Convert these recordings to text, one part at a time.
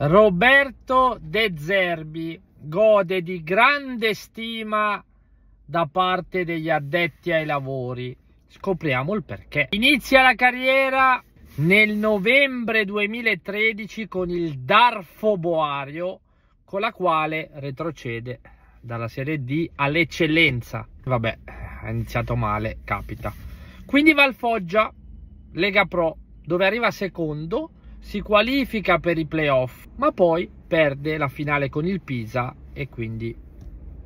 Roberto De Zerbi gode di grande stima da parte degli addetti ai lavori. Scopriamo il perché. Inizia la carriera nel novembre 2013 con il Darfo Boario, con la quale retrocede dalla Serie D all'eccellenza. Vabbè, ha iniziato male, capita. Quindi va al Foggia, Lega Pro, dove arriva secondo si qualifica per i playoff, ma poi perde la finale con il Pisa e quindi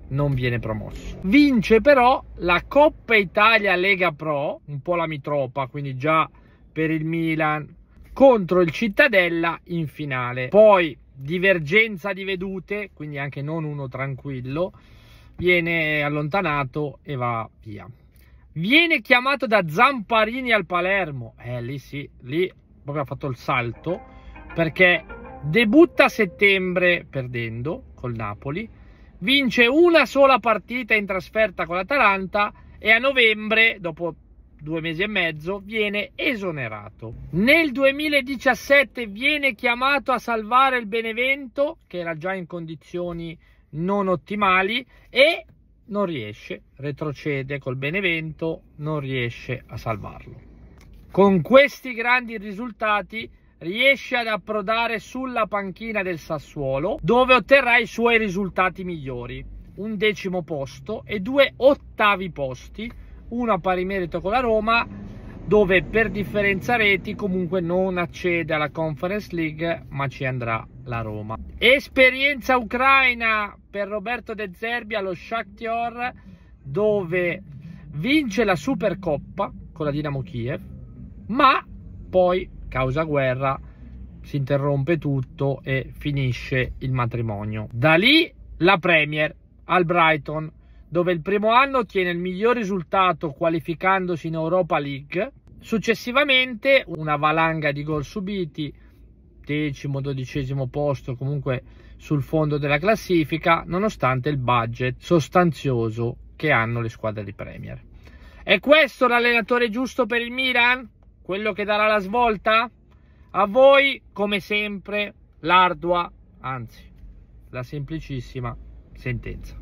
non viene promosso. Vince però la Coppa Italia Lega Pro, un po' la mitropa, quindi già per il Milan, contro il Cittadella in finale. Poi divergenza di vedute, quindi anche non uno tranquillo, viene allontanato e va via. Viene chiamato da Zamparini al Palermo, eh lì sì, lì proprio ha fatto il salto perché debutta a settembre perdendo col Napoli, vince una sola partita in trasferta con l'Atalanta e a novembre, dopo due mesi e mezzo, viene esonerato. Nel 2017 viene chiamato a salvare il Benevento, che era già in condizioni non ottimali, e non riesce, retrocede col Benevento, non riesce a salvarlo. Con questi grandi risultati riesce ad approdare sulla panchina del Sassuolo dove otterrà i suoi risultati migliori un decimo posto e due ottavi posti uno a pari merito con la Roma dove per differenza reti comunque non accede alla Conference League ma ci andrà la Roma esperienza ucraina per Roberto De Zerbi allo Shakhtar dove vince la Supercoppa con la Dinamo Kiev ma poi causa guerra si interrompe tutto e finisce il matrimonio. Da lì la Premier al Brighton, dove il primo anno ottiene il miglior risultato qualificandosi in Europa League. Successivamente una valanga di gol subiti, decimo, dodicesimo posto comunque sul fondo della classifica, nonostante il budget sostanzioso che hanno le squadre di Premier. È questo l'allenatore giusto per il Milan? quello che darà la svolta? A voi, come sempre, l'ardua, anzi, la semplicissima sentenza.